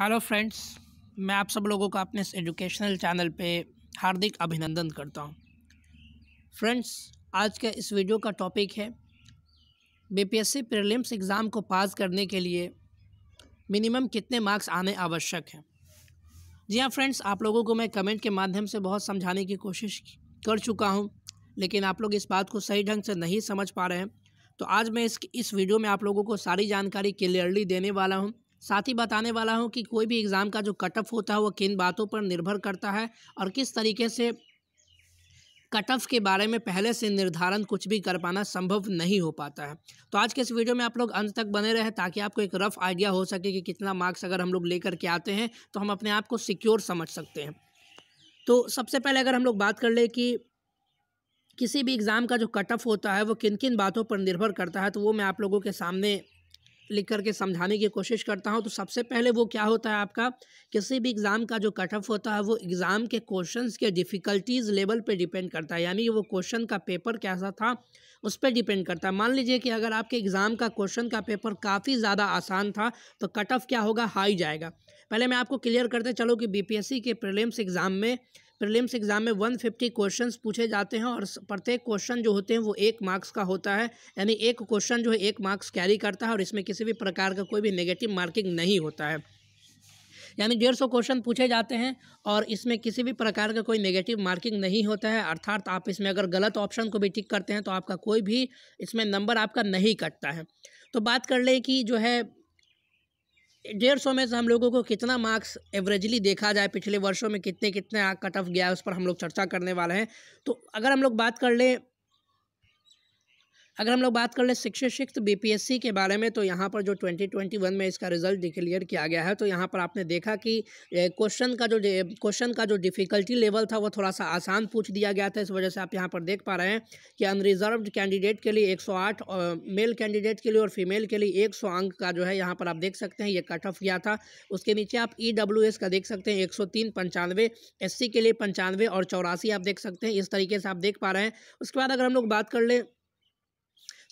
hello friends मैं आप सब लोगों का अपने इस एजुकेशनल चैनल पे हार्दिक अभिनंदन करता हूँ फ्रेंड्स आज का इस वीडियो का टॉपिक है बीपीएससी प्रीलिम्स एग्ज़ाम को पास करने के लिए मिनिमम कितने मार्क्स आने आवश्यक हैं जी हाँ फ्रेंड्स आप लोगों को मैं कमेंट के माध्यम से बहुत समझाने की कोशिश कर चुका हूँ लेकिन आप लोग इस बात को सही ढंग से नहीं समझ पा रहे हैं तो आज मैं इस इस वीडियो में आप लोगों को सारी जानकारी क्लियरली देने वाला हूँ साथ ही बताने वाला हूँ कि कोई भी एग्ज़ाम का जो कटअप होता है वो किन बातों पर निर्भर करता है और किस तरीके से ऑफ के बारे में पहले से निर्धारण कुछ भी कर पाना संभव नहीं हो पाता है तो आज के इस वीडियो में आप लोग अंत तक बने रहें ताकि आपको एक रफ़ आइडिया हो सके कि कितना मार्क्स अगर हम लोग लेकर के आते हैं तो हम अपने आप को सिक्योर समझ सकते हैं तो सबसे पहले अगर हम लोग बात कर ले कि किसी भी एग्ज़ाम का जो ऑफ होता है वो किन किन बातों पर निर्भर करता है तो वो मैं आप लोगों के सामने लिख करके समझाने की कोशिश करता हूँ तो सबसे पहले वो क्या होता है आपका किसी भी एग्ज़ाम का जो कट ऑफ होता है वो एग्ज़ाम के क्वेश्चंस के डिफ़िकल्टीज़ लेवल पे डिपेंड करता है यानी कि वो क्वेश्चन का पेपर कैसा था उस पर डिपेंड करता है मान लीजिए कि अगर आपके एग्ज़ाम का क्वेश्चन का पेपर काफ़ी ज़्यादा आसान था तो कट ऑफ क्या होगा हाई जाएगा पहले मैं आपको क्लियर करते चलो कि बी के प्रलिम्स एग्ज़ाम में प्रीलिम्स एग्ज़ाम में वन फिफ्टी क्वेश्चन पूछे जाते हैं और प्रत्येक क्वेश्चन जो होते हैं वो एक मार्क्स का होता है यानी एक क्वेश्चन जो है एक मार्क्स कैरी करता है और इसमें किसी भी प्रकार का कोई भी नेगेटिव मार्किंग नहीं होता है यानी डेढ़ सौ क्वेश्चन पूछे जाते हैं और इसमें किसी भी प्रकार का कोई नेगेटिव मार्किंग नहीं होता है अर्थात आप इसमें अगर गलत ऑप्शन को भी टिक करते हैं तो आपका कोई भी इसमें नंबर आपका नहीं कटता है तो बात कर लें कि जो है डेढ़ सौ में से हम लोगों को कितना मार्क्स एवरेजली देखा जाए पिछले वर्षों में कितने कितने कट ऑफ गया है उस पर हम लोग चर्चा करने वाले हैं तो अगर हम लोग बात कर लें अगर हम लोग बात कर लें शिक्षा शिक्षित बीपीएससी के बारे में तो यहाँ पर जो 2021 में इसका रिजल्ट डिक्लेयर किया गया है तो यहाँ पर आपने देखा कि क्वेश्चन का जो क्वेश्चन का जो डिफ़िकल्टी लेवल था वो थोड़ा सा आसान पूछ दिया गया था इस वजह से आप यहाँ पर देख पा रहे हैं कि अनरिजर्व कैंडिडेट के लिए एक मेल कैंडिडेट के लिए और फीमेल के लिए एक अंक का जो है यहाँ पर आप देख सकते हैं ये कट ऑफ किया था उसके नीचे आप ई e का देख सकते हैं एक सौ तीन के लिए पंचानवे और चौरासी आप देख सकते हैं इस तरीके से आप देख पा रहे हैं उसके बाद अगर हम लोग बात कर लें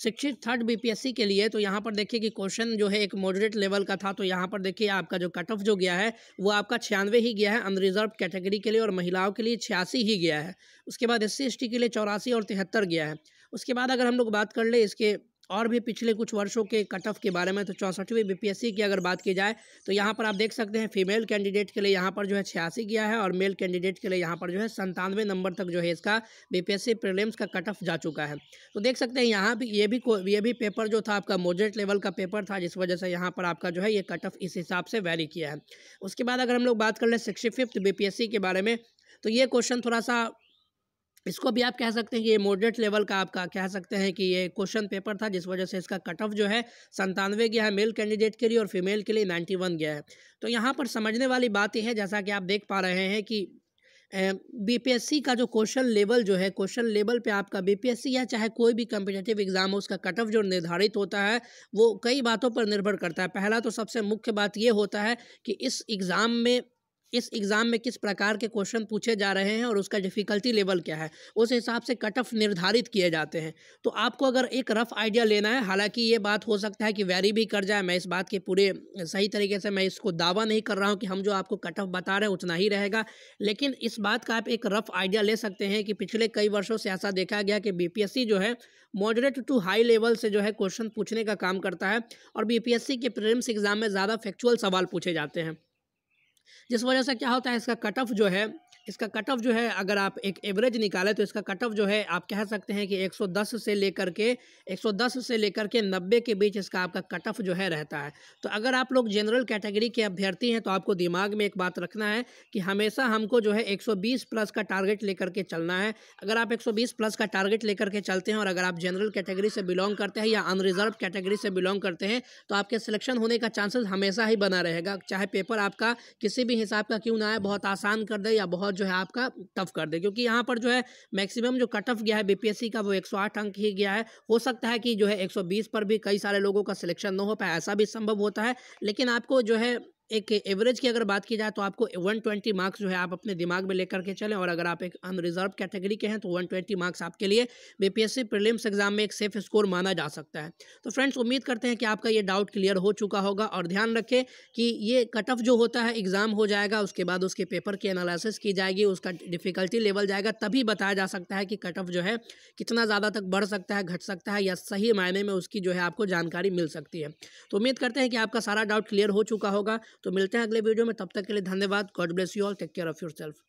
शिक्षित थर्ड बीपीएससी के लिए तो यहाँ पर देखिए कि क्वेश्चन जो है एक मॉडरेट लेवल का था तो यहाँ पर देखिए आपका जो कट ऑफ जो गया है वो आपका छियानवे ही गया है अनरिजर्व कैटेगरी के लिए और महिलाओं के लिए छियासी ही गया है उसके बाद एस सी के लिए चौरासी और तिहत्तर गया है उसके बाद अगर हम लोग बात कर ले इसके और भी पिछले कुछ वर्षों के कट ऑफ के बारे में तो चौंसठवीं बीपीएससी की अगर बात की जाए तो यहाँ पर आप देख सकते हैं फीमेल कैंडिडेट के लिए यहाँ पर जो है छियासी गया है और मेल कैंडिडेट के लिए यहाँ पर जो है संतानवे नंबर तक जो है इसका बीपीएससी प्रीलिम्स का कट ऑफ जा चुका है तो देख सकते हैं यहाँ भी ये भी ये भी पेपर जो था आपका मोजरेट लेवल का पेपर था जिस वजह से यहाँ पर आपका जो है ये कट ऑफ इस हिसाब से वैरी किया है उसके बाद अगर हम लोग बात कर लें सिक्सटी फिफ्थ के बारे में तो ये क्वेश्चन थोड़ा सा इसको भी आप कह सकते हैं कि ये मॉडरेट लेवल का आपका कह सकते हैं कि ये क्वेश्चन पेपर था जिस वजह से इसका कट ऑफ जो है संतानवे गया है मेल कैंडिडेट के लिए और फीमेल के लिए नाइन्टी वन गया है तो यहाँ पर समझने वाली बात यह है जैसा कि आप देख पा रहे हैं कि बीपीएससी का जो क्वेश्चन लेवल जो है क्वेश्चन लेवल पे आपका बीपीएससी या चाहे कोई भी कम्पिटेटिव एग्ज़ाम हो उसका कट ऑफ जो निर्धारित होता है वो कई बातों पर निर्भर करता है पहला तो सबसे मुख्य बात ये होता है कि इस एग्ज़ाम में इस एग्ज़ाम में किस प्रकार के क्वेश्चन पूछे जा रहे हैं और उसका डिफ़िकल्टी लेवल क्या है उस हिसाब से कट ऑफ निर्धारित किए जाते हैं तो आपको अगर एक रफ़ आइडिया लेना है हालांकि ये बात हो सकता है कि वैरी भी कर जाए मैं इस बात के पूरे सही तरीके से मैं इसको दावा नहीं कर रहा हूँ कि हम जो आपको कट ऑफ बता रहे हैं उतना ही रहेगा लेकिन इस बात का आप एक रफ़ आइडिया ले सकते हैं कि पिछले कई वर्षों से ऐसा देखा गया कि बी जो है मॉडरेट टू हाई लेवल से जो है क्वेश्चन पूछने का काम करता है और बीपीएससी के प्रीलिम्स एग्ज़ाम में ज़्यादा फैक्चुअल सवाल पूछे जाते हैं जिस वजह से क्या होता है इसका कट ऑफ जो है इसका कट ऑफ जो है अगर आप एक एवरेज निकालें तो इसका कट ऑफ जो है आप कह सकते हैं कि 110 से लेकर के 110 से लेकर के 90 के बीच इसका आपका कट ऑफ जो है रहता है तो अगर आप लोग जनरल कैटेगरी के अभ्यर्थी हैं तो आपको दिमाग में एक बात रखना है कि हमेशा हमको जो है 120 प्लस का टारगेट लेकर के चलना है अगर आप एक प्लस का टारगेट लेकर के चलते हैं और अगर आप जनरल कैटेगरी से बिलोंग करते हैं या अनरिजर्व कैटेगरी से बिलोंग करते हैं तो आपके सिलेक्शन होने का चांसेस हमेशा ही बना रहेगा चाहे पेपर आपका किसी किसी भी हिसाब का क्यों ना आए बहुत आसान कर दे या बहुत जो है आपका टफ कर दे क्योंकि यहाँ पर जो है मैक्सिमम जो कट ऑफ गया है बीपीएससी का वो 108 अंक ही गया है हो सकता है कि जो है 120 पर भी कई सारे लोगों का सिलेक्शन ना हो पाए ऐसा भी संभव होता है लेकिन आपको जो है एक एवरेज की अगर बात की जाए तो आपको 120 मार्क्स जो है आप अपने दिमाग में लेकर के चलें और अगर आप एक अनरिजर्व कैटेगरी के हैं तो 120 मार्क्स आपके लिए बीपीएससी प्रीलिम्स एग्जाम में एक सेफ स्कोर माना जा सकता है तो फ्रेंड्स उम्मीद करते हैं कि आपका ये डाउट क्लियर हो चुका होगा और ध्यान रखें कि ये कट ऑफ जो होता है एग्ज़ाम हो जाएगा उसके बाद उसके पेपर की एनालिसिस की जाएगी उसका डिफ़िकल्टी लेवल जाएगा तभी बताया जा सकता है कि कट ऑफ जो है कितना ज़्यादा तक बढ़ सकता है घट सकता है या सही मायने में उसकी जो है आपको जानकारी मिल सकती है तो उम्मीद करते हैं कि आपका सारा डाउट क्लियर हो चुका होगा तो मिलते हैं अगले वीडियो में तब तक के लिए धन्यवाद God bless you all take care of your self